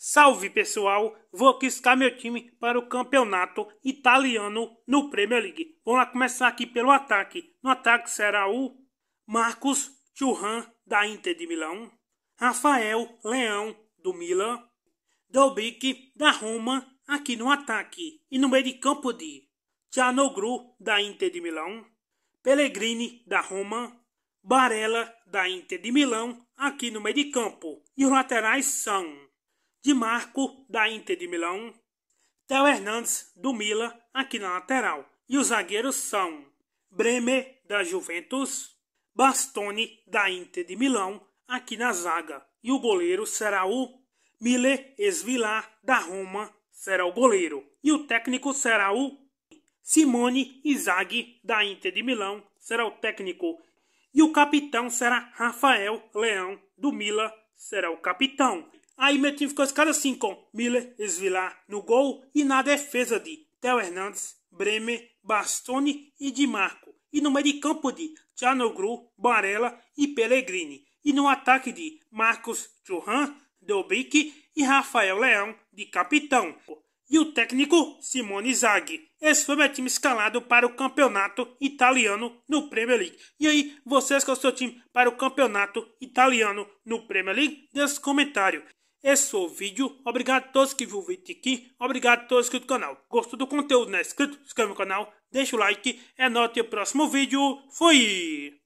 Salve pessoal, vou conquistar meu time para o campeonato italiano no Premier League. Vamos lá começar aqui pelo ataque. No ataque será o Marcos Churran da Inter de Milão, Rafael Leão do Milan, Dobic da Roma aqui no ataque e no meio de campo de Tianogru da Inter de Milão, Pellegrini da Roma, Barella da Inter de Milão aqui no meio de campo e os laterais são de Marco, da Inter de Milão, Theo Hernandes, do Mila, aqui na lateral. E os zagueiros são Bremer, da Juventus, Bastoni, da Inter de Milão, aqui na zaga. E o goleiro será o Mille Esvilar, da Roma, será o goleiro. E o técnico será o Simone Izaghi, da Inter de Milão, será o técnico. E o capitão será Rafael Leão, do Mila, será o capitão. Aí meu time ficou escada assim com Miller, Esvilar no gol e na defesa de Theo Hernandes, Bremer, Bastoni e Di Marco. E no meio de campo de Janogru, Barella e Pellegrini. E no ataque de Marcos Churran, Delbic e Rafael Leão de capitão e o técnico Simone Zaghi. Esse foi meu time escalado para o campeonato italiano no Premier League. E aí, você o seu time para o campeonato italiano no Premier League? Deixe comentário. Esse foi o vídeo. Obrigado a todos que viram o vídeo aqui. Obrigado a todos que inscritos no canal. Gostou do conteúdo? Não é inscrito? Inscreva no canal, deixa o like. É nóis, até o próximo vídeo. Fui!